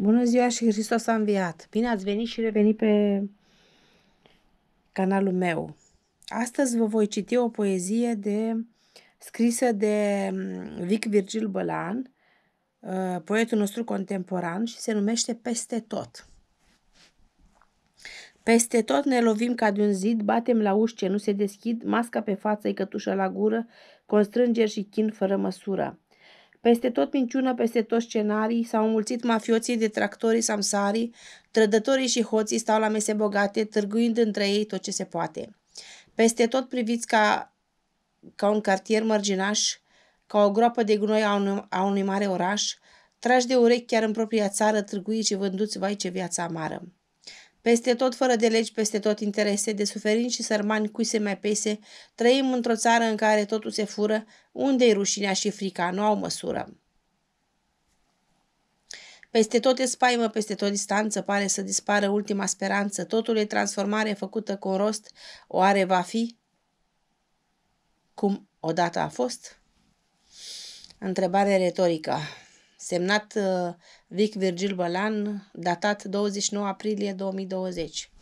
Bună ziua și Hristos a înviat! Bine ați venit și revenit pe canalul meu. Astăzi vă voi citi o poezie de, scrisă de mm, Vic Virgil Bălan, uh, poetul nostru contemporan și se numește Peste tot. Peste tot ne lovim ca de un zid, batem la uși ce nu se deschid, masca pe față, cătușă la gură, constrângeri și chin fără măsură. Peste tot minciună, peste tot scenarii, s-au mulțit mafioții, de tractorii samsarii, trădătorii și hoții stau la mese bogate, târguind între ei tot ce se poate. Peste tot priviți ca, ca un cartier mărginaș, ca o groapă de gunoi a, unui a unui mare oraș, trași de urechi chiar în propria țară, târguiți și vânduți, vai ce viața amară. Peste tot fără de legi, peste tot interese, de suferinți și sărmani cui se mai pese, trăim într-o țară în care totul se fură, unde-i rușinea și frica, nu au măsură. Peste tot e spaimă, peste tot distanță, pare să dispară ultima speranță, totul e transformare făcută cu rost, oare va fi cum odată a fost? Întrebare retorică semnat uh, Vic Virgil Bălan, datat 29 aprilie 2020.